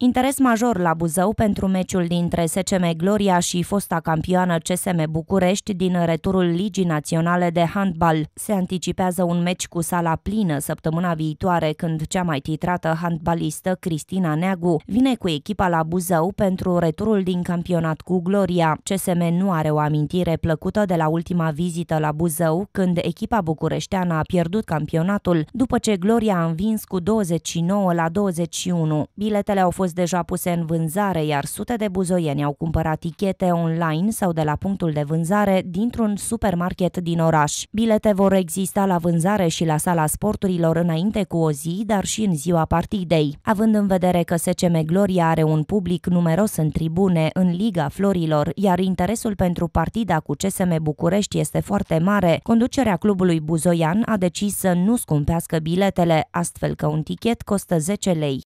Interes major la Buzău pentru meciul dintre SCM Gloria și fosta campioană CSM București din returul Ligii Naționale de Handbal. Se anticipează un meci cu sala plină săptămâna viitoare când cea mai titrată handbalistă Cristina Neagu vine cu echipa la Buzău pentru returul din campionat cu Gloria. CSM nu are o amintire plăcută de la ultima vizită la Buzău când echipa bucureșteană a pierdut campionatul după ce Gloria a învins cu 29 la 21. Biletele au fost fost deja puse în vânzare, iar sute de buzoieni au cumpărat tichete online sau de la punctul de vânzare dintr-un supermarket din oraș. Bilete vor exista la vânzare și la sala sporturilor înainte cu o zi, dar și în ziua partidei. Având în vedere că SCM Gloria are un public numeros în tribune, în Liga Florilor, iar interesul pentru partida cu CSM București este foarte mare, conducerea clubului Buzoian a decis să nu scumpească biletele, astfel că un tichet costă 10 lei.